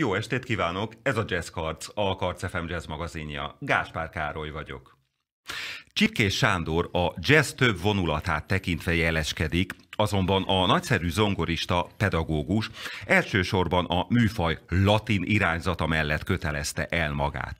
Jó estét kívánok, ez a Jazz Karc, a Karc FM Jazz magazinja. Gáspár Károly vagyok. Csipkés Sándor a jazz több vonulatát tekintve jeleskedik, azonban a nagyszerű zongorista, pedagógus elsősorban a műfaj latin irányzata mellett kötelezte el magát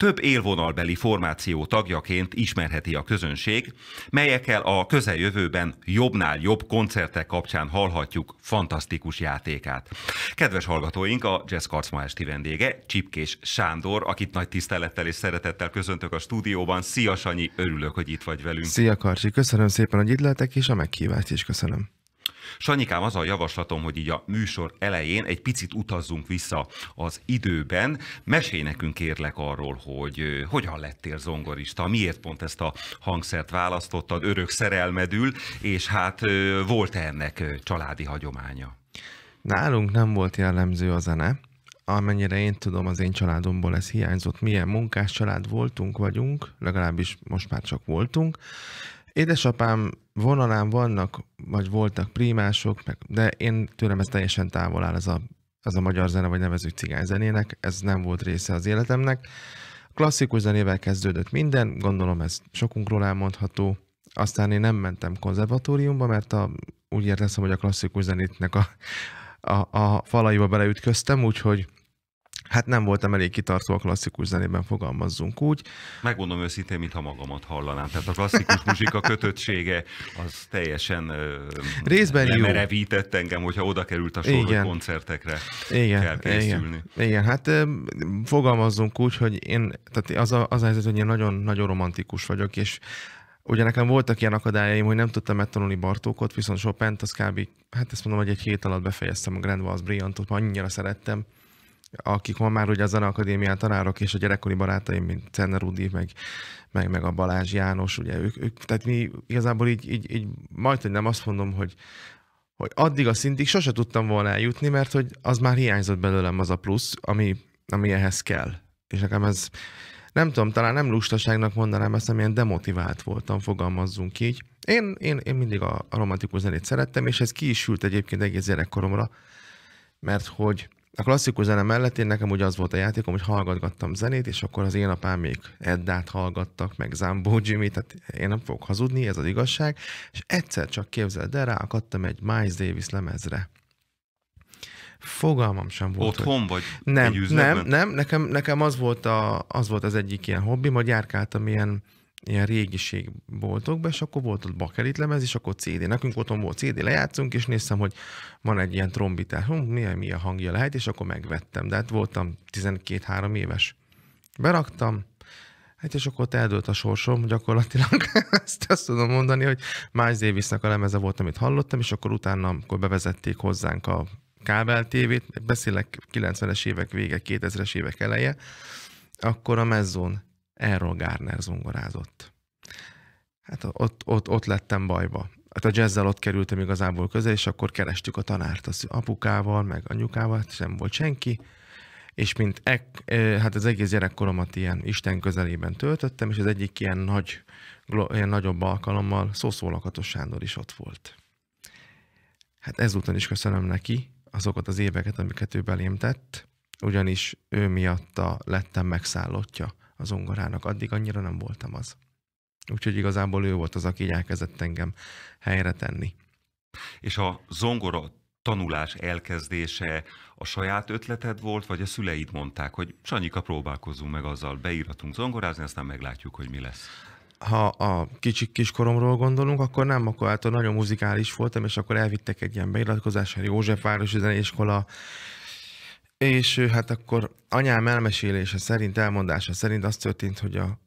több élvonalbeli formáció tagjaként ismerheti a közönség, melyekkel a közeljövőben jobbnál jobb koncertek kapcsán hallhatjuk fantasztikus játékát. Kedves hallgatóink, a Jazz ma esti vendége Csipkés Sándor, akit nagy tisztelettel és szeretettel köszöntök a stúdióban. Szia Sanyi, örülök, hogy itt vagy velünk. Szia Karcsi, köszönöm szépen, hogy itt lehetek, és a meghívást is köszönöm. Sanyikám, az a javaslatom, hogy így a műsor elején egy picit utazzunk vissza az időben. Mesélj nekünk kérlek arról, hogy hogyan lettél zongorista, miért pont ezt a hangszert választottad, örök szerelmedül, és hát volt -e ennek családi hagyománya? Nálunk nem volt jellemző a zene. Amennyire én tudom, az én családomból ez hiányzott. Milyen munkás család voltunk, vagyunk, legalábbis most már csak voltunk Édesapám vonalán vannak, vagy voltak prímások, de én tőlem ez teljesen távol áll ez a, ez a magyar zene, vagy nevezük zenének ez nem volt része az életemnek. Klasszikus zenével kezdődött minden, gondolom ez sokunkról elmondható. Aztán én nem mentem konzervatóriumba, mert a, úgy érteszem, hogy a klasszikus zenétnek a, a, a falaiba beleütköztem, úgyhogy hát nem voltam elég kitartó a klasszikus zenében, fogalmazzunk úgy. Megmondom őszintén, mintha magamat hallanám. Tehát a klasszikus muzsika kötöttsége az teljesen részben jó. merevített engem, hogyha oda került a sor, igen. hogy koncertekre igen. kell készülni. Igen. igen, hát fogalmazzunk úgy, hogy én, tehát az a, az a helyzet, hogy én nagyon-nagyon romantikus vagyok, és Ugye nekem voltak ilyen akadályaim, hogy nem tudtam megtanulni Bartókot, viszont Chopin-t az kb. hát ezt mondom, hogy egy hét alatt befejeztem a Grand Vals Briantot, annyira szerettem, akik ma már ugye a Akadémián tanárok és a gyerekkori barátaim, mint Cerner Rudi, meg, meg, meg a Balázs János, ugye ők, ők tehát mi igazából így, így, így majd, hogy nem azt mondom, hogy hogy addig a szintig sose tudtam volna eljutni, mert hogy az már hiányzott belőlem az a plusz, ami, ami ehhez kell. És nekem ez, nem tudom, talán nem lustaságnak mondanám ezt, amilyen demotivált voltam, fogalmazzunk így. Én, én, én mindig a, romantikus zenét szerettem, és ez ki is ült egyébként egész gyerekkoromra, mert hogy a klasszikus zene mellett én nekem ugye az volt a játékom, hogy hallgatgattam zenét, és akkor az én még Eddát hallgattak, meg Zambó Jimmy, tehát én nem fogok hazudni, ez az igazság, és egyszer csak képzeld el, ráakadtam egy Miles Davis lemezre. Fogalmam sem volt. Otthon hogy... vagy? Nem, nem, nem, nekem, nekem az, volt a, az volt az egyik ilyen hobbim, hogy járkáltam ilyen ilyen régiségboltokba, és akkor volt ott bakelit lemez, és akkor CD. Nekünk otthon volt CD, lejátszunk, és néztem, hogy van egy ilyen trombitás, hm, milyen, milyen hangja lehet, és akkor megvettem. De hát voltam 12-3 éves. Beraktam, Hát és akkor ott eldőlt a sorsom, gyakorlatilag ezt azt tudom mondani, hogy Miles Davisnek a lemeze volt, amit hallottam, és akkor utána, amikor bevezették hozzánk a kábel tévét, beszélek 90-es évek vége, 2000-es évek eleje, akkor a mezzón Errol Garner zongorázott. Hát ott, ott, ott lettem bajba. Hát a jazzzel ott kerültem igazából közel, és akkor kerestük a tanárt az apukával, meg anyukával, hát sem volt senki, és mint ek, hát az egész gyerekkoromat ilyen Isten közelében töltöttem, és az egyik ilyen, nagy, ilyen nagyobb alkalommal Szószólakatos Sándor is ott volt. Hát ezúton is köszönöm neki azokat az éveket, amiket ő belém tett, ugyanis ő miatta lettem megszállottja az ongorának. Addig annyira nem voltam az. Úgyhogy igazából ő volt az, aki így elkezdett engem helyre tenni. És a zongora tanulás elkezdése a saját ötleted volt, vagy a szüleid mondták, hogy Sanyika, próbálkozunk meg azzal, beíratunk zongorázni, aztán meglátjuk, hogy mi lesz. Ha a kicsik kiskoromról gondolunk, akkor nem, akkor által nagyon muzikális voltam, és akkor elvittek egy ilyen beiratkozásra, Józsefvárosi Zeneiskola, és hát akkor anyám elmesélése szerint, elmondása szerint az történt, hogy a,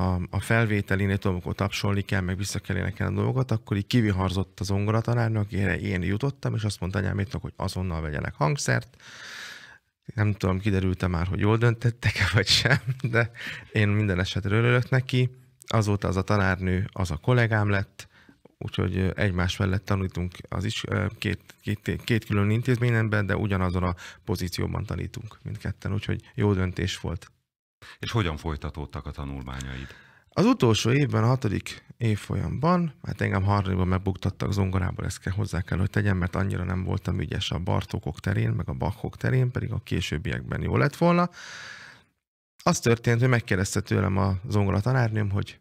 a, a felvételinél tudom, amikor tapsolni kell, meg vissza kell énekel a dolgot, akkor így kiviharzott az ongoratanárnak, akire én jutottam, és azt mondta anyám, hogy azonnal vegyenek hangszert. Nem tudom, kiderült e már, hogy jól döntettek-e vagy sem, de én minden esetre örülök neki. Azóta az a tanárnő, az a kollégám lett, úgyhogy egymás mellett tanítunk az is két, két, két külön intézményben, de ugyanazon a pozícióban tanítunk mindketten, úgyhogy jó döntés volt. És hogyan folytatódtak a tanulmányaid? Az utolsó évben, a hatodik évfolyamban, hát engem harmadikban megbuktattak zongorából, ezt kell, hozzá kell, hogy tegyem, mert annyira nem voltam ügyes a Bartókok terén, meg a Bachok terén, pedig a későbbiekben jó lett volna. Az történt, hogy megkérdezte tőlem a zongora tanárnőm, hogy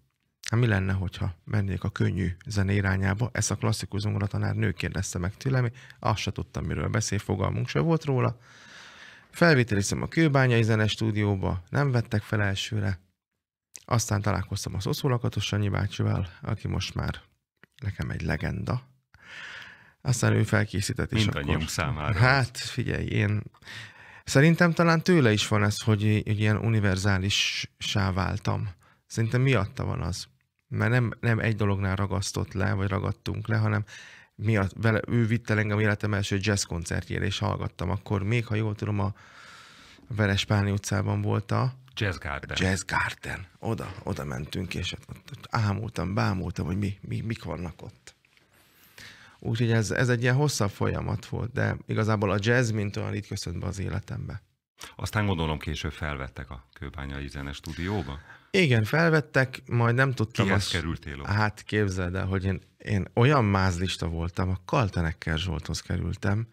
Hát mi lenne, hogyha mennék a könnyű zene irányába? Ezt a klasszikus zongoratanár nő kérdezte meg tőlem, azt se tudtam, miről beszél, fogalmunk se volt róla. Felvételiztem a kőbányai stúdióba, nem vettek fel elsőre. Aztán találkoztam a szoszólakatos Annyi bácsival, aki most már nekem egy legenda. Aztán ő felkészített is. a akkor... számára. Hát figyelj, én szerintem talán tőle is van ez, hogy, hogy ilyen univerzális váltam. Szerintem miatta van az mert nem, nem egy dolognál ragasztott le, vagy ragadtunk le, hanem mi a, vele, ő vitte engem életem első jazz koncertjére, és hallgattam. Akkor még, ha jól tudom, a Verespálni utcában volt a Jazz Garden. Jazz Garden. Oda, oda mentünk, és ott, ott, ott ámultam, bámultam, hogy mi, mi, mik vannak ott. Úgyhogy ez, ez egy ilyen hosszabb folyamat volt, de igazából a jazz, mint olyan itt köszönt be az életembe. Aztán gondolom később felvettek a Kőbányai Zene stúdióba? Igen, felvettek, majd nem tudtam. Kihez azt... kerültél ott? Hát képzeld el, hogy én, én olyan mázlista voltam, a Kaltenekkel Zsolthoz kerültem,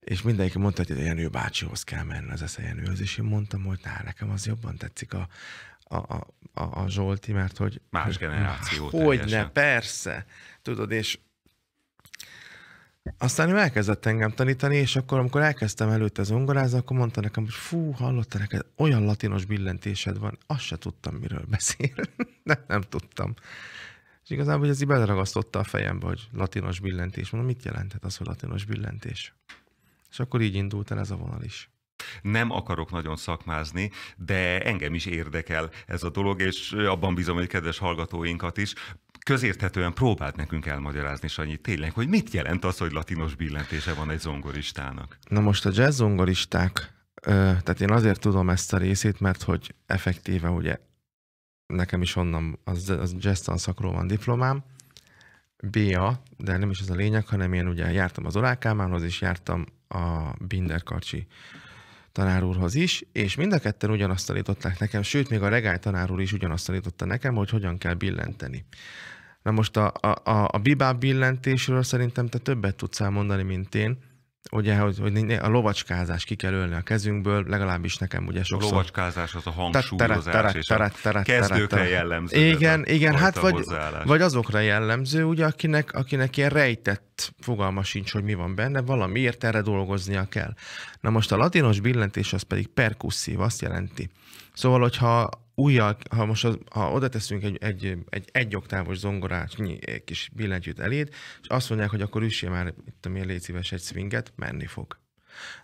és mindenki mondta, hogy Jenő bácsihoz kell menni az Esze Jenőhöz, és én mondtam, hogy nah, nekem az jobban tetszik a, a, a, a Zsolti, mert hogy... Más generáció Hogy ne, persze. Tudod, és aztán ő elkezdett engem tanítani, és akkor, amikor elkezdtem előtte zongorázni, akkor mondta nekem, hogy fú, hallottál neked, olyan latinos billentésed van, azt se tudtam, miről beszél. nem, nem tudtam. És igazából hogy ez így beleragasztotta a fejembe, hogy latinos billentés. Mondom, mit jelentett az, hogy latinos billentés? És akkor így indult el ez a vonal is. Nem akarok nagyon szakmázni, de engem is érdekel ez a dolog, és abban bízom, hogy kedves hallgatóinkat is közérthetően próbált nekünk elmagyarázni, Sanyi, tényleg, hogy mit jelent az, hogy latinos billentése van egy zongoristának? Na most a jazz zongoristák, tehát én azért tudom ezt a részét, mert hogy effektíve ugye nekem is onnan, az, az jazz tanszakról van diplomám, BA, de nem is ez a lényeg, hanem én ugye jártam az Orál és jártam a Binder Karcsi tanár úrhoz is, és mind a ketten ugyanazt tanították nekem, sőt, még a regály tanár úr is ugyanazt tanította nekem, hogy hogyan kell billenteni. Na most a, a, a, a bibáb billentésről szerintem te többet tudsz elmondani, mint én. Ugye, hogy, hogy a lovacskázás ki kell ölni a kezünkből, legalábbis nekem ugye sokszor. A lovacskázás az a hangsúlyozás teret, és teret, teret, kezdőkre jellemző. Igen, igen, hát vagy, vagy azokra jellemző, ugye, akinek, akinek ilyen rejtett fogalma sincs, hogy mi van benne, valamiért erre dolgoznia kell. Na most a latinos billentés az pedig perkusszív, azt jelenti, Szóval, hogyha újjal, ha most az, ha oda teszünk egy, egy, egy, egy oktávos zongorát, egy kis billentyűt eléd, és azt mondják, hogy akkor üssél már, itt a légy szíves egy swinget, menni fog.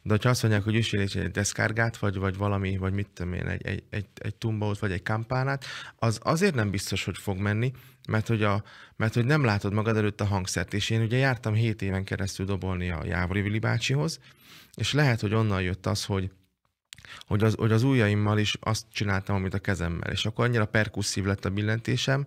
De ha azt mondják, hogy üssél egy deszkárgát, vagy, vagy valami, vagy mit tudom én, egy, egy, egy, egy tumbaut, vagy egy kampánát, az azért nem biztos, hogy fog menni, mert hogy, a, mert hogy nem látod magad előtt a hangszert. És én ugye jártam 7 éven keresztül dobolni a Jávori Vili bácsihoz, és lehet, hogy onnan jött az, hogy hogy az, hogy az ujjaimmal is azt csináltam, amit a kezemmel, és akkor annyira perkusszív lett a billentésem,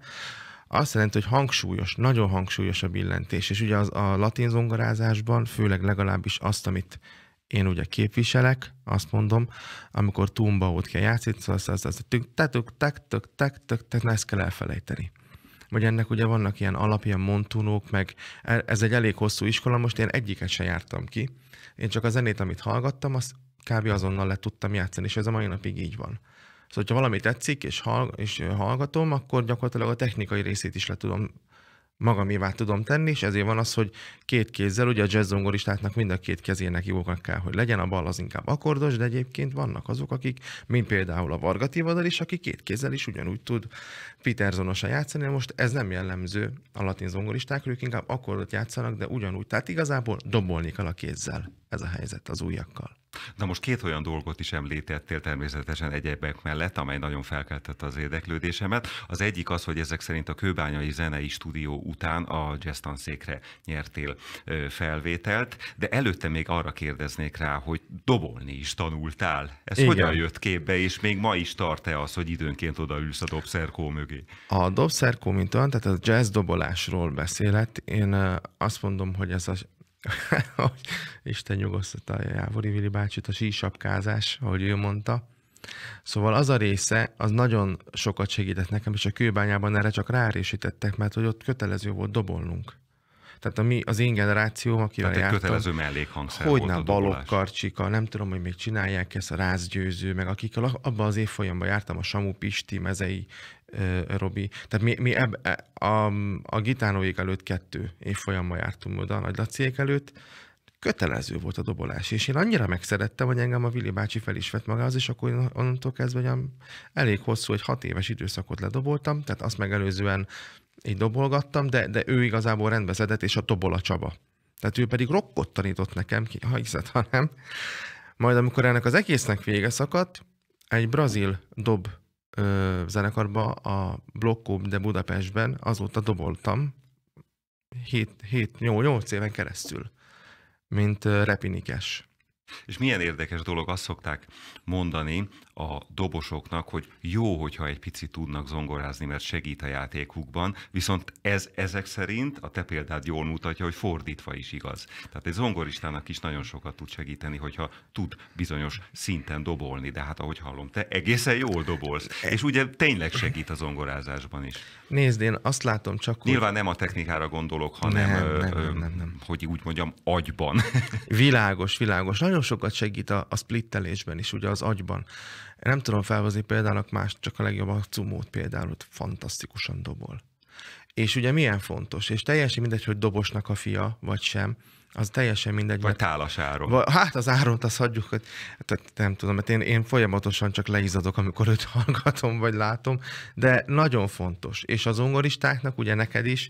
azt jelenti, hogy hangsúlyos, nagyon hangsúlyos a billentés, és ugye az, a latin zongorázásban, főleg legalábbis azt, amit én ugye képviselek, azt mondom, amikor ott kell játszani, szóval azt, az, azt, tük, tük, tük, tük, tük, na ezt kell elfelejteni. Vagy ennek ugye vannak ilyen alapján montunók, meg e, ez egy elég hosszú iskola, most én egyiket se jártam ki. Én csak a zenét, amit hallgattam, azt kb. azonnal le tudtam játszani, és ez a mai napig így van. Szóval, hogyha valami tetszik, és, hall, és hallgatom, akkor gyakorlatilag a technikai részét is le tudom magamévá tudom tenni, és ezért van az, hogy két kézzel, ugye a zongoristáknak mind a két kezének jóknak kell, hogy legyen, a bal az inkább akkordos, de egyébként vannak azok, akik, mint például a Vargati Vadal is, aki két kézzel is ugyanúgy tud Petersonosan játszani, de most ez nem jellemző a latin zongoristák, ők inkább akkordot játszanak, de ugyanúgy, tehát igazából dobolni kell a kézzel ez a helyzet az újakkal. Na most két olyan dolgot is említettél természetesen egyebek mellett, amely nagyon felkeltette az érdeklődésemet. Az egyik az, hogy ezek szerint a kőbányai zenei stúdió után a jazz tanszékre nyertél felvételt, de előtte még arra kérdeznék rá, hogy dobolni is tanultál. Ez Igen. hogyan jött képbe, és még ma is tart-e az, hogy időnként odaülsz a dobszerkó mögé? A dobszerkó, mint olyan, tehát a jazz dobolásról beszélett, én azt mondom, hogy ez a Isten nyugosztotta Jávori Vili bácsit, a sísapkázás, ahogy ő mondta. Szóval az a része, az nagyon sokat segített nekem, és a kőbányában erre csak rárésítettek, mert hogy ott kötelező volt dobolnunk. Tehát a mi, az én generációm, aki Tehát jártam, kötelező mellékhangszer hogy nem balokkarcsika, nem tudom, hogy még csinálják ezt a rázgyőző, meg akikkel abban az évfolyamban jártam, a Samu Pisti, Mezei Robi. Tehát mi, mi eb, e, a, a gitánóik előtt kettő évfolyammal jártunk oda, a Nagy Laciék előtt, kötelező volt a dobolás, és én annyira megszerettem, hogy engem a Vili bácsi fel is vett magához, és akkor onnantól kezdve hogy elég hosszú, egy hat éves időszakot ledoboltam, tehát azt megelőzően így dobolgattam, de, de ő igazából szedett és a a Csaba. Tehát ő pedig rokkot tanított nekem, ki, ha hiszed, ha nem. Majd amikor ennek az egésznek vége szakadt, egy brazil dob ö, zenekarba, a Blokkób de Budapestben azóta doboltam 7-8 éven keresztül, mint repinikes. És milyen érdekes dolog, azt szokták mondani a dobosoknak, hogy jó, hogyha egy picit tudnak zongorázni, mert segít a játékukban, viszont ez ezek szerint, a te példád jól mutatja, hogy fordítva is igaz. Tehát egy zongoristának is nagyon sokat tud segíteni, hogyha tud bizonyos szinten dobolni, de hát ahogy hallom, te egészen jól dobolsz, és ugye tényleg segít a zongorázásban is. Nézd, én azt látom csak, hogy... Nyilván nem a technikára gondolok, hanem, nem, nem, nem, nem, nem. hogy úgy mondjam, agyban. Világos, világos. Nagyon sokat segít a, a splittelésben is, ugye az agyban nem tudom felhozni példának más, csak a legjobb a cumót például, ott fantasztikusan dobol. És ugye milyen fontos, és teljesen mindegy, hogy dobosnak a fia, vagy sem, az teljesen mindegy. Vagy mert... tálas áron. hát az áront azt hagyjuk, hogy tehát nem tudom, mert én, én folyamatosan csak leizadok, amikor őt hallgatom, vagy látom, de nagyon fontos. És az ongoristáknak, ugye neked is,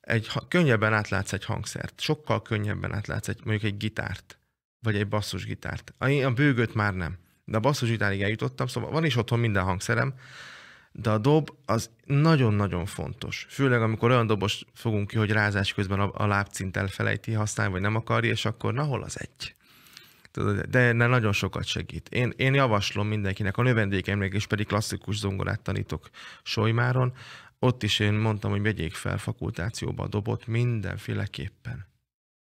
egy, könnyebben átlátsz egy hangszert, sokkal könnyebben átlátsz egy, mondjuk egy gitárt, vagy egy basszusgitárt. A, a bőgőt már nem de a basszus itálig eljutottam, szóval van is otthon minden hangszerem, de a dob az nagyon-nagyon fontos. Főleg, amikor olyan dobos fogunk ki, hogy rázás közben a, a lábcint elfelejti használni, vagy nem akarja, és akkor na hol az egy? De ne nagyon sokat segít. Én, én javaslom mindenkinek, a növendékeimnek is pedig klasszikus zongorát tanítok Sojmáron, ott is én mondtam, hogy vegyék fel fakultációba a dobot mindenféleképpen.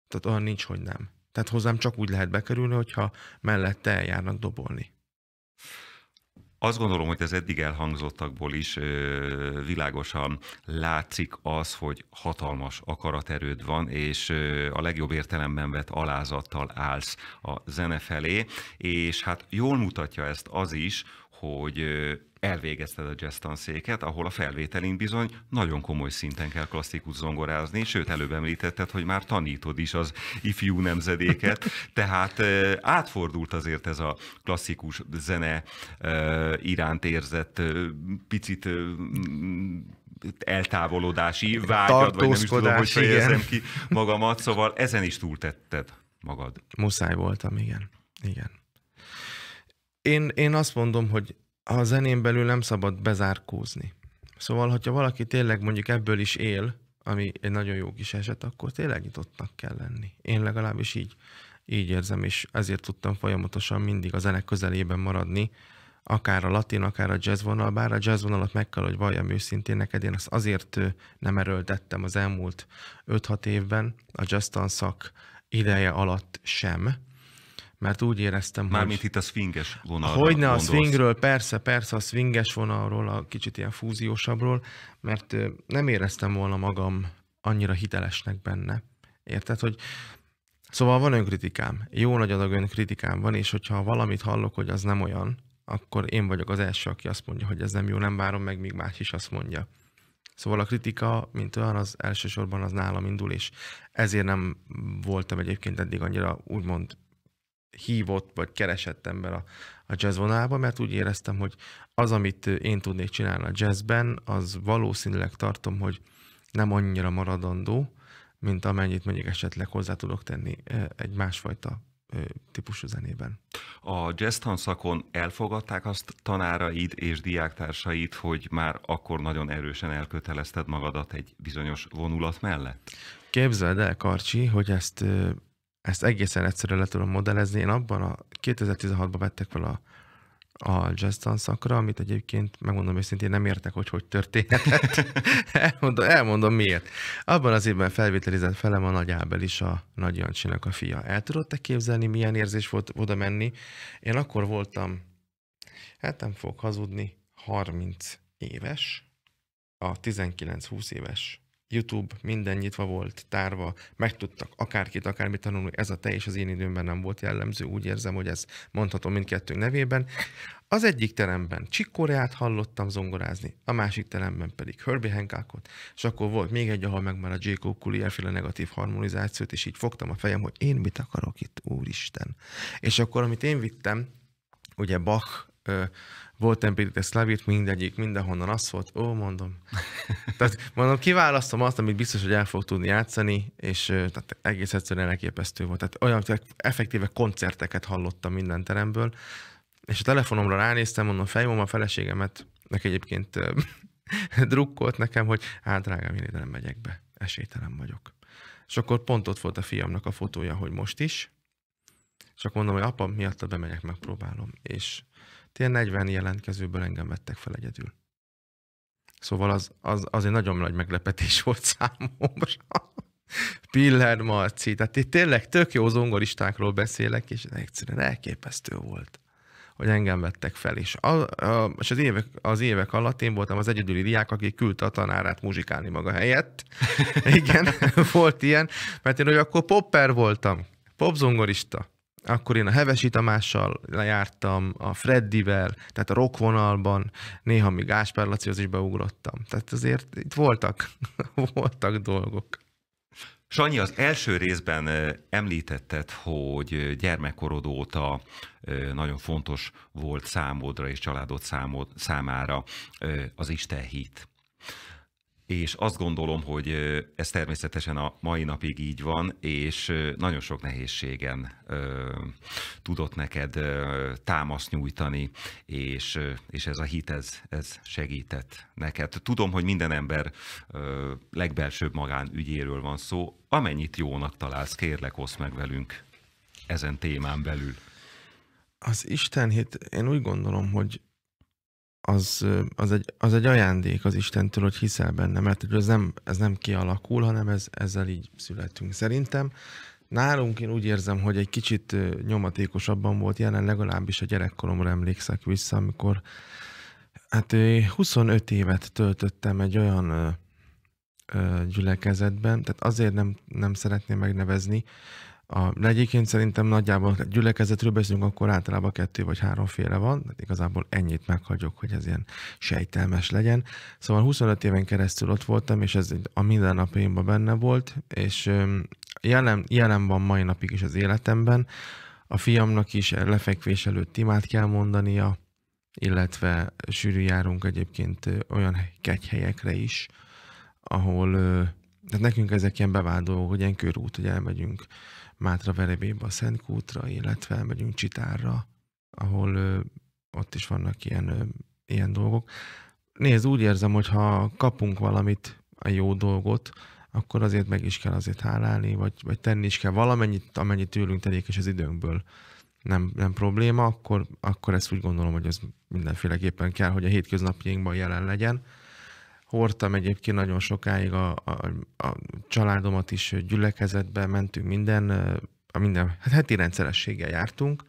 Tehát olyan nincs, hogy nem. Tehát hozzám csak úgy lehet bekerülni, hogyha mellette eljárnak dobolni. Azt gondolom, hogy az eddig elhangzottakból is ö, világosan látszik az, hogy hatalmas akaraterőd van, és ö, a legjobb értelemben vett alázattal állsz a zene felé, és hát jól mutatja ezt az is, hogy elvégezted a jazz tanszéket, ahol a felvételin bizony nagyon komoly szinten kell klasszikus zongorázni, sőt előbb említetted, hogy már tanítod is az ifjú nemzedéket, tehát átfordult azért ez a klasszikus zene iránt érzett picit eltávolodási vágyad, vagy nem is tudom, hogy fejezem ki magamat, szóval ezen is túltetted magad. Muszáj voltam, igen. igen. Én, én azt mondom, hogy a zenén belül nem szabad bezárkózni. Szóval, hogyha valaki tényleg mondjuk ebből is él, ami egy nagyon jó kis eset, akkor tényleg nyitottnak kell lenni. Én legalábbis így, így érzem, és ezért tudtam folyamatosan mindig a zenek közelében maradni, akár a latin, akár a jazz vonal, bár a jazz vonalat meg kell, hogy valljam őszintén neked, én azt azért nem erőltettem az elmúlt 5-6 évben, a jazz tanszak ideje alatt sem, mert úgy éreztem, már hogy... Mármint itt a swinges vonalról Hogyne gondolsz. a swingről, persze, persze a swinges vonalról, a kicsit ilyen fúziósabbról, mert nem éreztem volna magam annyira hitelesnek benne. Érted, hogy Szóval van önkritikám, jó nagy adag önkritikám van, és hogyha valamit hallok, hogy az nem olyan, akkor én vagyok az első, aki azt mondja, hogy ez nem jó, nem várom meg, míg más is azt mondja. Szóval a kritika, mint olyan, az elsősorban az nálam indul, és ezért nem voltam egyébként eddig annyira úgymond hívott vagy keresett ember a, a jazz mert úgy éreztem, hogy az, amit én tudnék csinálni a jazzben, az valószínűleg tartom, hogy nem annyira maradandó, mint amennyit mondjuk esetleg hozzá tudok tenni egy másfajta típusú zenében. A jazz tanszakon elfogadták azt tanáraid és diáktársaid, hogy már akkor nagyon erősen elkötelezted magadat egy bizonyos vonulat mellett? Képzeld el, Karcsi, hogy ezt ezt egészen egyszerűen le tudom modellezni. Én abban a 2016-ban vettek fel a, a jazz tanszakra, amit egyébként megmondom őszintén nem értek, hogy hogy történhetett. elmondom, elmondom miért. Abban az évben felvételizett felem a Nagy Ábel is, a Nagy Jancsinak a fia. El tudod te képzelni, milyen érzés volt oda menni? Én akkor voltam, hát nem fogok hazudni, 30 éves, a 19-20 éves YouTube, minden nyitva volt, tárva, meg tudtak akárkit, akármit tanulni, ez a te és az én időmben nem volt jellemző, úgy érzem, hogy ezt mondhatom mindkettőnk nevében. Az egyik teremben Csikkoreát hallottam zongorázni, a másik teremben pedig Herbie Hancockot, és akkor volt még egy, ahol meg már a J.K. Coolierféle negatív harmonizációt, és így fogtam a fejem, hogy én mit akarok itt, úristen. És akkor, amit én vittem, ugye Bach volt Tempérite Slavit, mindegyik, mindenhonnan az volt, ó, mondom. tehát mondom, kiválasztom azt, amit biztos, hogy el fog tudni játszani, és tehát egész egyszerűen elképesztő volt. Tehát olyan tehát effektíve koncerteket hallottam minden teremből, és a telefonomra ránéztem, mondom, fejmom a feleségemet, neki egyébként drukkolt nekem, hogy hát drágám, én ide nem megyek be, esélytelen vagyok. És akkor pont ott volt a fiamnak a fotója, hogy most is, és akkor mondom, hogy apa, miatta bemegyek, megpróbálom. És Tényleg 40 jelentkezőből engem vettek fel egyedül. Szóval az, az, az egy nagyon nagy meglepetés volt számomra. Piller Marci, tehát itt tényleg tök jó zongoristákról beszélek, és egyszerűen elképesztő volt, hogy engem vettek fel. És, az, és az, évek, az évek alatt én voltam az egyedüli diák, aki küldte a tanárát muzsikálni maga helyett. Igen, volt ilyen, mert én hogy akkor popper voltam, popzongorista akkor én a Hevesi Tamással lejártam, a Freddivel, tehát a rock vonalban, néha még Gáspár Lacihoz is beugrottam. Tehát azért itt voltak, voltak dolgok. Sanyi, az első részben említetted, hogy gyermekkorod óta nagyon fontos volt számodra és családod számod, számára az Isten hit és azt gondolom, hogy ez természetesen a mai napig így van, és nagyon sok nehézségen tudott neked támaszt nyújtani, és, és ez a hit, ez, ez segített neked. Tudom, hogy minden ember legbelsőbb magán ügyéről van szó. Amennyit jónak találsz, kérlek, oszd meg velünk ezen témán belül. Az Isten hit, én úgy gondolom, hogy az, az, egy, az egy ajándék az Istentől, hogy hiszel benne, mert ez nem, ez nem kialakul, hanem ez, ezzel így születünk szerintem. Nálunk én úgy érzem, hogy egy kicsit nyomatékosabban volt jelen, legalábbis a gyerekkoromra emlékszek vissza, amikor hát 25 évet töltöttem egy olyan gyülekezetben, tehát azért nem, nem szeretném megnevezni, a, de egyébként szerintem nagyjából gyülekezetről beszélünk, akkor általában kettő vagy három féle van, tehát igazából ennyit meghagyok, hogy ez ilyen sejtelmes legyen. Szóval 25 éven keresztül ott voltam, és ez a mindennapjaimban benne volt, és jelen, jelen van mai napig is az életemben. A fiamnak is lefekvés előtt imád kell mondania, illetve sűrű járunk egyébként olyan kegyhelyekre is, ahol tehát nekünk ezek ilyen bevált dolgok, hogy ilyen körút, hogy elmegyünk Mátra Verebébe, a Szentkútra, illetve megyünk Csitárra, ahol ö, ott is vannak ilyen, ö, ilyen dolgok. Nézd, úgy érzem, hogy ha kapunk valamit, a jó dolgot, akkor azért meg is kell azért hálálni, vagy, vagy tenni is kell valamennyit, amennyit tőlünk és az időnkből nem, nem probléma, akkor, akkor ezt úgy gondolom, hogy ez mindenféleképpen kell, hogy a hétköznapjainkban jelen legyen hordtam egyébként nagyon sokáig a, a, a családomat is gyülekezetbe, mentünk minden, a minden hát heti rendszerességgel jártunk,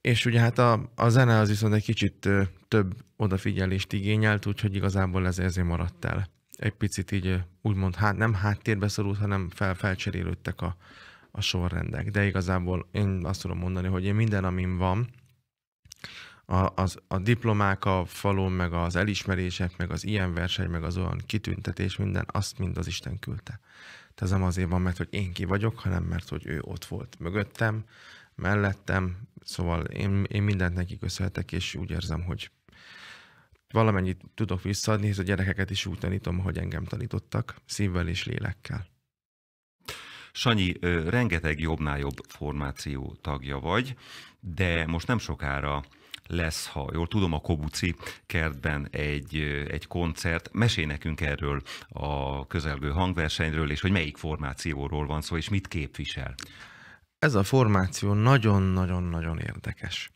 és ugye hát a, a zene az viszont egy kicsit több odafigyelést igényelt, úgyhogy igazából ez ezért maradt el. Egy picit így úgymond hát, nem háttérbe szorult, hanem fel, felcserélődtek a, a sorrendek. De igazából én azt tudom mondani, hogy én minden, amin van, a, az, a diplomák a falon, meg az elismerések, meg az ilyen verseny, meg az olyan kitüntetés, minden, azt mind az Isten küldte. Tehát ez nem azért van, mert hogy én ki vagyok, hanem mert hogy ő ott volt mögöttem, mellettem, szóval én, én mindent neki köszönhetek, és úgy érzem, hogy valamennyit tudok visszaadni, hogy a gyerekeket is úgy tanítom, hogy engem tanítottak, szívvel és lélekkel. Sanyi, rengeteg jobbnál jobb formáció tagja vagy, de most nem sokára lesz, ha jól tudom, a Kobuci kertben egy, egy koncert. Mesél nekünk erről a közelgő hangversenyről, és hogy melyik formációról van szó, és mit képvisel. Ez a formáció nagyon-nagyon-nagyon érdekes.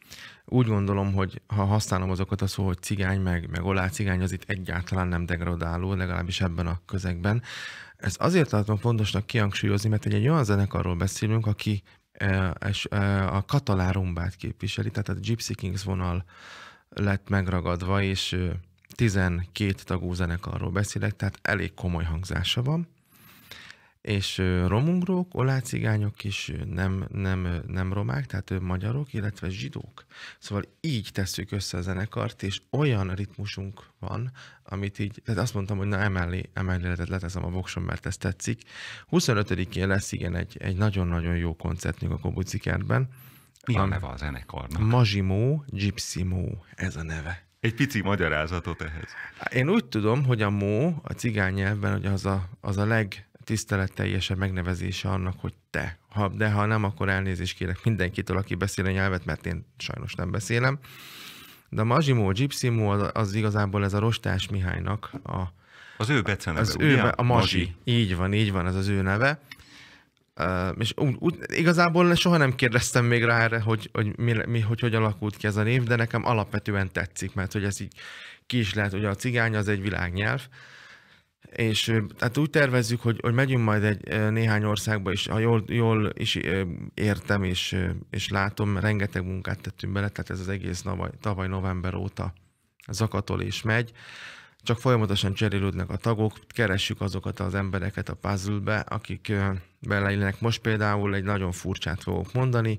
Úgy gondolom, hogy ha használom azokat a szó, hogy cigány, meg, meg olá cigány, az itt egyáltalán nem degradáló, legalábbis ebben a közegben. Ez azért tartom fontosnak kihangsúlyozni, mert egy olyan zenekarról beszélünk, aki és e, e, a katalán rumbát képviseli, tehát a Gypsy Kings vonal lett megragadva, és 12 tagú zenekarról beszélek, tehát elég komoly hangzása van és romungrok, olácigányok is nem, nem, nem romák, tehát magyarok, illetve zsidók. Szóval így tesszük össze a zenekart, és olyan ritmusunk van, amit így, tehát azt mondtam, hogy na emellé, emellé leteszem a voksom, mert ez tetszik. 25-én lesz igen egy, egy nagyon-nagyon jó koncertünk a Kobuci kertben. Mi a, a neve a zenekarnak? Mazsimó, Gypsimó, ez a neve. Egy pici magyarázatot ehhez. Én úgy tudom, hogy a mó a cigány nyelvben, hogy az a, az a leg, teljesen megnevezése annak, hogy te. Ha, de ha nem, akkor elnézést kérek mindenkitől, aki beszél a nyelvet, mert én sajnos nem beszélem. De a a Gypsimó az, az igazából ez a Rostás Mihálynak a... Az ő beceneve, az ugye? Ő, a Mazsi. Így van, így van, ez az ő neve. Uh, és úgy, úgy, igazából soha nem kérdeztem még rá erre, hogy, hogy, mi, mi, hogy hogy alakult ki ez a név, de nekem alapvetően tetszik, mert hogy ez így ki is lehet, ugye a cigány az egy világnyelv, uh, és hát úgy tervezzük, hogy, hogy megyünk majd egy néhány országba, és ha jól, jól is értem és, és látom, rengeteg munkát tettünk bele, tehát ez az egész navaj, tavaly november óta zakatol és megy, csak folyamatosan cserélődnek a tagok, keressük azokat az embereket a puzzle-be, akik beleillenek. Most például egy nagyon furcsát fogok mondani,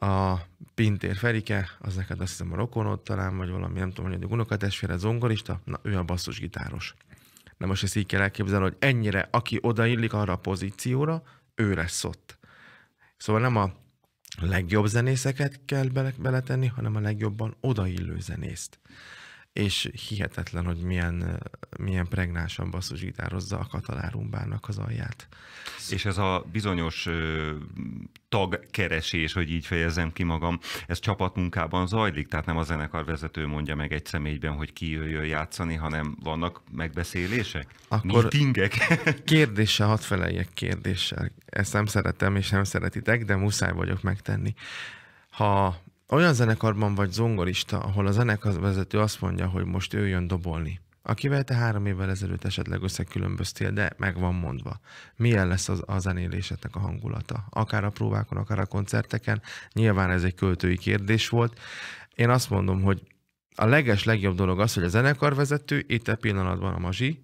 a Pintér Ferike, az neked azt hiszem a rokonod talán, vagy valami, nem tudom, hogy a unokatestvére, zongorista, na ő a basszusgitáros. Na most ezt így kell elképzelni, hogy ennyire, aki odaillik arra a pozícióra, ő lesz ott. Szóval nem a legjobb zenészeket kell beletenni, hanem a legjobban odaillő zenészt és hihetetlen, hogy milyen, eh, milyen pregnásan basszus gitározza a katalárumbának az alját. És ez a bizonyos ö, tagkeresés, hogy így fejezem ki magam, ez csapatmunkában zajlik, tehát nem a zenekarvezető mondja meg egy személyben, hogy ki jöjjön játszani, hanem vannak megbeszélések, Akkor meetingek. kérdéssel hadd feleljek kérdéssel. Ezt nem szeretem és nem szeretitek, de muszáj vagyok megtenni. Ha olyan zenekarban vagy zongorista, ahol a zenekarvezető azt mondja, hogy most ő jön dobolni, akivel te három évvel ezelőtt esetleg összekülönböztél, de meg van mondva. Milyen lesz az, a zenélésednek a hangulata? Akár a próbákon, akár a koncerteken. Nyilván ez egy költői kérdés volt. Én azt mondom, hogy a leges legjobb dolog az, hogy a zenekarvezető, itt a e pillanatban a Mazsi,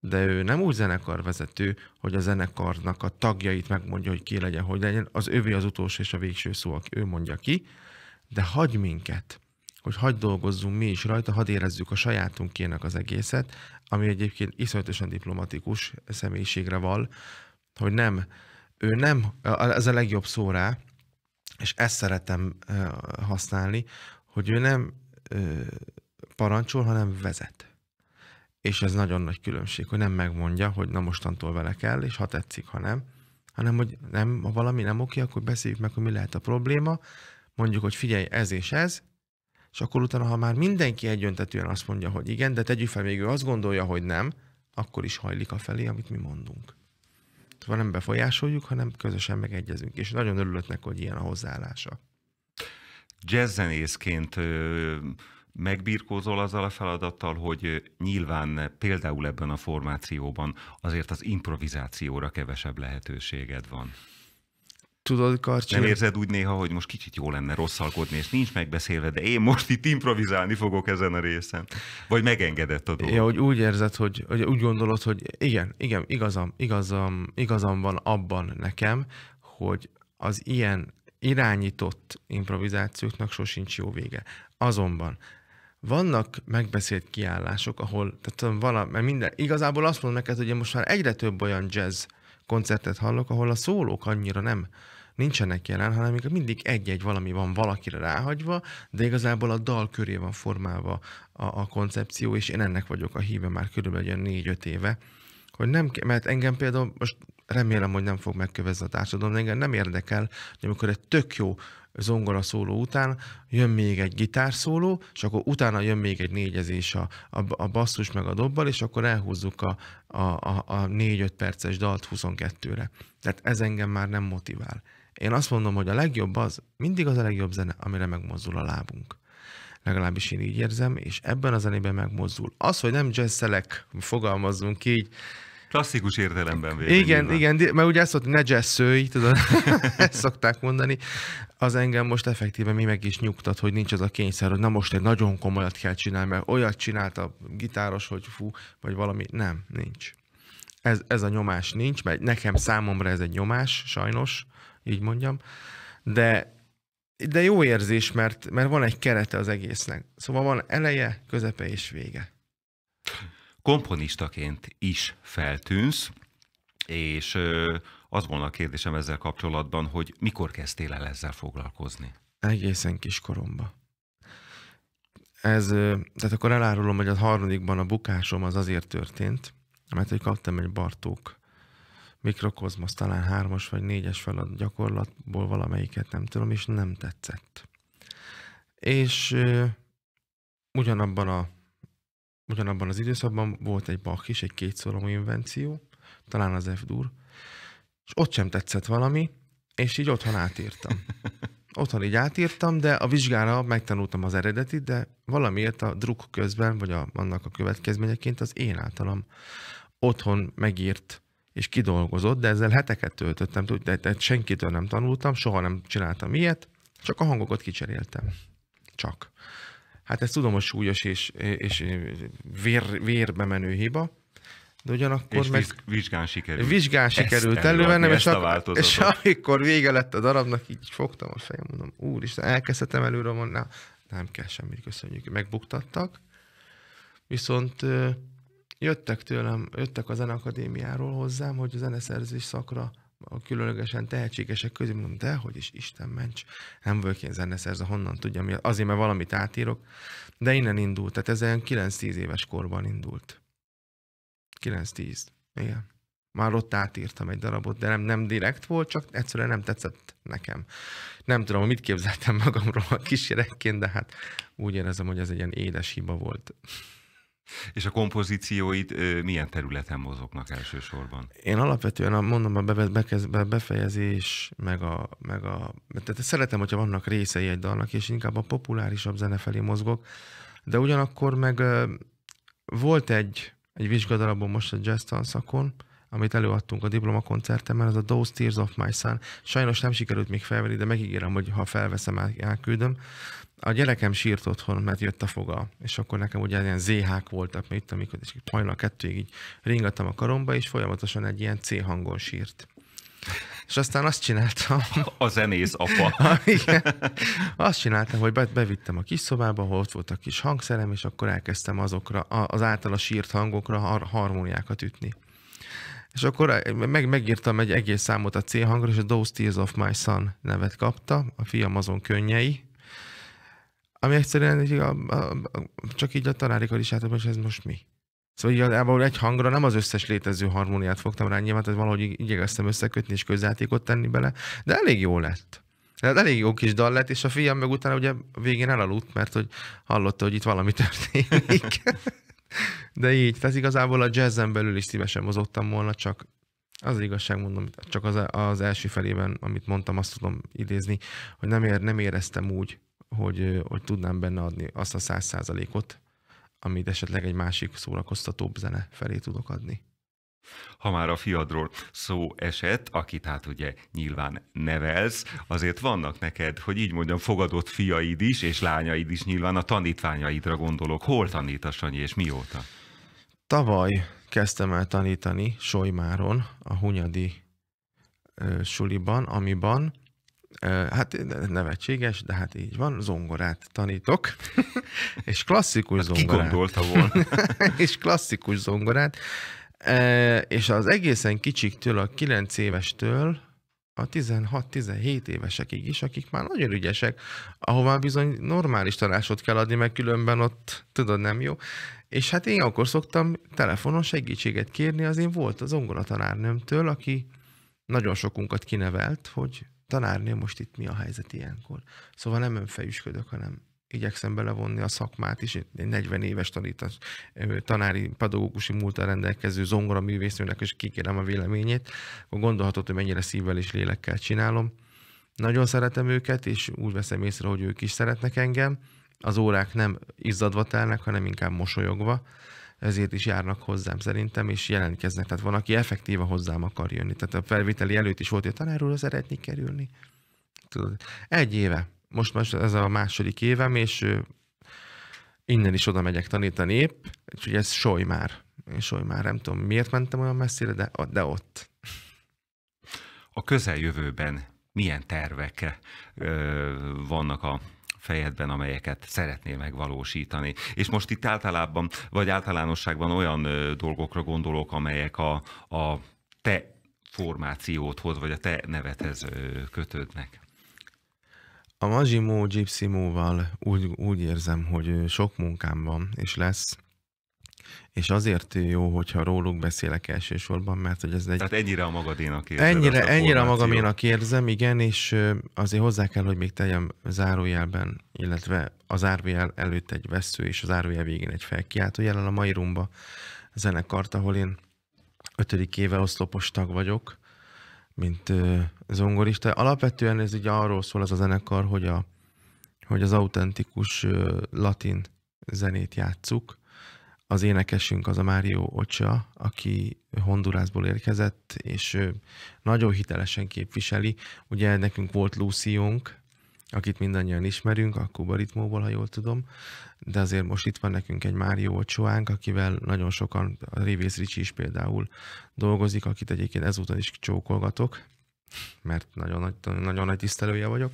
de ő nem úgy zenekarvezető, hogy a zenekarnak a tagjait megmondja, hogy ki legyen, hogy legyen, az ővi az utolsó és a végső szó, aki ő mondja ki, de hagy minket, hogy hagy dolgozzunk mi is rajta, hadd érezzük a sajátunkének az egészet, ami egyébként iszonyatosan diplomatikus személyiségre val, hogy nem, ő nem, ez a legjobb szó rá, és ezt szeretem használni, hogy ő nem parancsol, hanem vezet. És ez nagyon nagy különbség, hogy nem megmondja, hogy na mostantól vele kell, és ha tetszik, ha nem, hanem hogy nem, ha valami nem oké, akkor beszéljük meg, hogy mi lehet a probléma, mondjuk, hogy figyelj, ez és ez, és akkor utána, ha már mindenki egyöntetően azt mondja, hogy igen, de tegyük fel, még ő azt gondolja, hogy nem, akkor is hajlik a felé, amit mi mondunk. Tehát nem befolyásoljuk, hanem közösen megegyezünk. És nagyon örülök neki, hogy ilyen a hozzáállása. Jazzzenészként megbírkózol azzal a feladattal, hogy nyilván például ebben a formációban azért az improvizációra kevesebb lehetőséged van. Tudod, Karcsi? Nem érzed úgy néha, hogy most kicsit jó lenne rosszalkodni, és nincs megbeszélve, de én most itt improvizálni fogok ezen a részen. Vagy megengedett a dolog. Ja, hogy úgy érzed, hogy, hogy úgy gondolod, hogy igen, igen, igazam, igazam, igazam van abban nekem, hogy az ilyen irányított improvizációknak sosincs jó vége. Azonban vannak megbeszélt kiállások, ahol tehát valami, mert minden, igazából azt mondom neked, hogy én most már egyre több olyan jazz koncertet hallok, ahol a szólók annyira nem nincsenek jelen, hanem mindig egy-egy valami van valakire ráhagyva, de igazából a dal köré van formálva a, a koncepció, és én ennek vagyok a híve már körülbelül 4-5 éve, hogy nem, mert engem például most remélem, hogy nem fog megkövezni a társadalom, de engem nem érdekel, hogy amikor egy tök jó zongora szóló után jön még egy gitárszóló, és akkor utána jön még egy négyezés a, a, a basszus meg a dobbal, és akkor elhúzzuk a, a, a, a 4-5 perces dalt 22-re. Tehát ez engem már nem motivál. Én azt mondom, hogy a legjobb az, mindig az a legjobb zene, amire megmozdul a lábunk. Legalábbis én így érzem, és ebben a zenében megmozdul. Az, hogy nem jazzelek, fogalmazzunk így, Klasszikus értelemben véve. Igen, nyilván. igen, mert ugye ezt ne jazzőj, tudod, ezt szokták mondani. Az engem most effektíven mi meg is nyugtat, hogy nincs az a kényszer, hogy na most egy nagyon komolyat kell csinálni, mert olyat csinált a gitáros, hogy fú, vagy valami. Nem, nincs. Ez, ez a nyomás nincs, mert nekem számomra ez egy nyomás, sajnos, így mondjam. De de jó érzés, mert, mert van egy kerete az egésznek. Szóval van eleje, közepe és vége komponistaként is feltűnsz, és az volna a kérdésem ezzel kapcsolatban, hogy mikor kezdtél el ezzel foglalkozni? Egészen kiskoromban. Ez, tehát akkor elárulom, hogy a harmadikban a bukásom az azért történt, mert hogy kaptam egy Bartók mikrokozmosz, talán hármas vagy négyes feladat gyakorlatból valamelyiket nem tudom, és nem tetszett. És ugyanabban a ugyanabban az időszakban volt egy Bach is, egy kétszólomú invenció, talán az F-dur, és ott sem tetszett valami, és így otthon átírtam. otthon így átírtam, de a vizsgára megtanultam az eredetit, de valamiért a druk közben, vagy a, annak a következményeként az én általam otthon megírt és kidolgozott, de ezzel heteket töltöttem, de, de senkitől nem tanultam, soha nem csináltam ilyet, csak a hangokat kicseréltem. Csak. Hát ez tudom, hogy súlyos és, és vér, vérbe menő hiba, de ugyanakkor és meg... vizsgán sikerült. Vizsgán sikerült elővennem, és, és amikor vége lett a darabnak, így fogtam a fejem, mondom, úristen, elkezdhetem előre, mondom, nem kell semmit, köszönjük. Megbuktattak, viszont jöttek tőlem, jöttek a Zeneakadémiáról hozzám, hogy a zeneszerzés szakra a különlegesen tehetségesek közül mondom, de hogy is, Isten ments, nem vagyok én zeneszerző, honnan tudjam, azért, mert valamit átírok, de innen indult, tehát ez olyan 9-10 éves korban indult. 9-10, igen. Már ott átírtam egy darabot, de nem, nem direkt volt, csak egyszerűen nem tetszett nekem. Nem tudom, mit képzeltem magamról a kisgyerekként, de hát úgy érezem, hogy ez egy ilyen édes hiba volt. És a kompozícióid milyen területen mozognak elsősorban? Én alapvetően mondom a befejezés, meg a, meg a... Tehát szeretem, hogyha vannak részei egy dalnak, és inkább a populárisabb zene felé mozgok, de ugyanakkor meg volt egy, egy vizsgadarabom most a jazz tanszakon, amit előadtunk a diplomakoncertemen, az a Those Tears of My Son. Sajnos nem sikerült még felvenni, de megígérem, hogy ha felveszem, elküldöm. A gyerekem sírt otthon, mert jött a foga, és akkor nekem ugye ilyen ZH-k voltak, mert itt, amikor és hajnal kettőig így ringattam a karomba, és folyamatosan egy ilyen C hangon sírt. És aztán azt csináltam. A zenész apa. Ah, igen. Azt csináltam, hogy bevittem a kis szobába, ahol ott volt a kis hangszerem, és akkor elkezdtem azokra, az általa sírt hangokra harmóniákat ütni. És akkor meg, megírtam egy egész számot a C hangra, és a Those Tears of My Son nevet kapta, a fiam azon könnyei, ami egyszerűen így a, a, a, csak így a tanárikkal is álltam, és ez most mi? Szóval igazából egy hangra nem az összes létező harmóniát fogtam rá, nyilván tehát valahogy igyekeztem összekötni és közjátékot tenni bele, de elég jó lett. Tehát elég jó kis dal lett, és a fiam meg utána ugye végén elaludt, mert hogy hallotta, hogy itt valami történik. De így, tehát igazából a jazzen belül is szívesen mozogtam volna, csak az, az igazság, mondom, csak az, az első felében, amit mondtam, azt tudom idézni, hogy nem, ér, nem éreztem úgy, hogy, hogy tudnám benne adni azt a száz százalékot, amit esetleg egy másik szórakoztatóbb zene felé tudok adni. Ha már a fiadról szó esett, akit hát ugye nyilván nevelsz, azért vannak neked, hogy így mondjam, fogadott fiaid is, és lányaid is nyilván, a tanítványaidra gondolok. Hol tanítasz a Sanyi, és mióta? Tavaly kezdtem el tanítani Solymáron, a Hunyadi suliban, amiban hát nevetséges, de hát így van, zongorát tanítok, és klasszikus hát zongorát. Ki gondolta volna? és klasszikus zongorát E, és az egészen kicsiktől, a 9 évestől a 16-17 évesekig is, akik már nagyon ügyesek, ahová bizony normális tanácsot kell adni, mert különben ott tudod nem jó. És hát én akkor szoktam telefonon segítséget kérni, az én volt az tanárnőmtől, aki nagyon sokunkat kinevelt, hogy tanárnő most itt mi a helyzet ilyenkor. Szóval nem önfejűsködök, hanem igyekszem belevonni a szakmát is. egy 40 éves tanítás, tanári, pedagógusi múltal rendelkező zongora művésznőnek is kikérem a véleményét, akkor gondolhatod, hogy mennyire szívvel és lélekkel csinálom. Nagyon szeretem őket, és úgy veszem észre, hogy ők is szeretnek engem. Az órák nem izzadva telnek, hanem inkább mosolyogva ezért is járnak hozzám szerintem, és jelentkeznek. Tehát van, aki effektíve hozzám akar jönni. Tehát a felvételi előtt is volt, hogy tanár úr, szeretnék kerülni. Tudod, egy éve most már ez a második évem, és innen is oda megyek tanítani épp, és ugye ez már. Én már nem tudom miért mentem olyan messzire, de, de ott. A közeljövőben milyen tervek ö, vannak a fejedben, amelyeket szeretnél megvalósítani. És most itt általában, vagy általánosságban olyan ö, dolgokra gondolok, amelyek a, a te formációthoz, vagy a te nevethez kötődnek. A Majimó Móval úgy, úgy érzem, hogy sok munkám van, és lesz, és azért jó, hogyha róluk beszélek elsősorban, mert hogy ez egy... Tehát ennyire a magadénak érzem. Ennyire, a ennyire a magaménak érzem, igen, és azért hozzá kell, hogy még tegyem zárójelben, illetve a zárójel előtt egy vesző, és a zárójel végén egy felkiáltó jelen a mai rumba zenekart, ahol én ötödik éve oszlopos tag vagyok, mint zongorista. Alapvetően ez ugye arról szól az a zenekar, hogy, a, hogy az autentikus latin zenét játsszuk. Az énekesünk az a Mário Ocsa, aki Hondurászból érkezett, és nagyon hitelesen képviseli. Ugye nekünk volt Luciónk, akit mindannyian ismerünk, a Kubaritmóból, ha jól tudom, de azért most itt van nekünk egy Mário Ocsóánk, akivel nagyon sokan, a Révész Ricsi is például dolgozik, akit egyébként ezúton is csókolgatok, mert nagyon nagy, nagyon nagy tisztelője vagyok.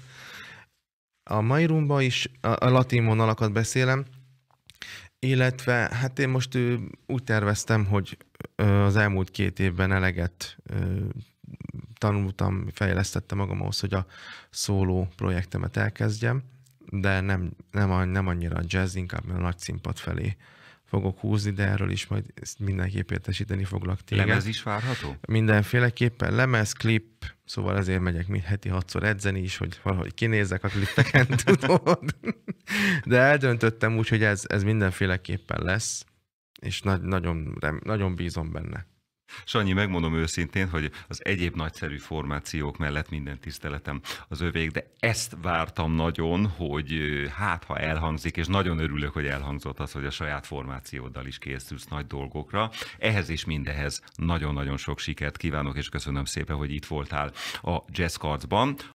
A mai rumba is a, a latin vonalakat beszélem, illetve hát én most úgy terveztem, hogy az elmúlt két évben eleget tanultam, fejlesztettem magam ahhoz, hogy a szóló projektemet elkezdjem, de nem, nem, nem annyira a jazz, inkább a nagy színpad felé fogok húzni, de erről is majd ezt mindenképp értesíteni foglak téged. Lemez is várható? Mindenféleképpen lemez, klip, szóval ezért megyek mind heti hatszor edzeni is, hogy valahogy kinézek a klippeken, tudod. De eldöntöttem úgy, hogy ez, ez mindenféleképpen lesz, és na- nagyon, nagyon bízom benne. Sanyi, megmondom őszintén, hogy az egyéb nagyszerű formációk mellett minden tiszteletem az övék, de ezt vártam nagyon, hogy hát ha elhangzik, és nagyon örülök, hogy elhangzott az, hogy a saját formációddal is készülsz nagy dolgokra. Ehhez és mindehez nagyon-nagyon sok sikert kívánok, és köszönöm szépen, hogy itt voltál a Jazz Cards-ban.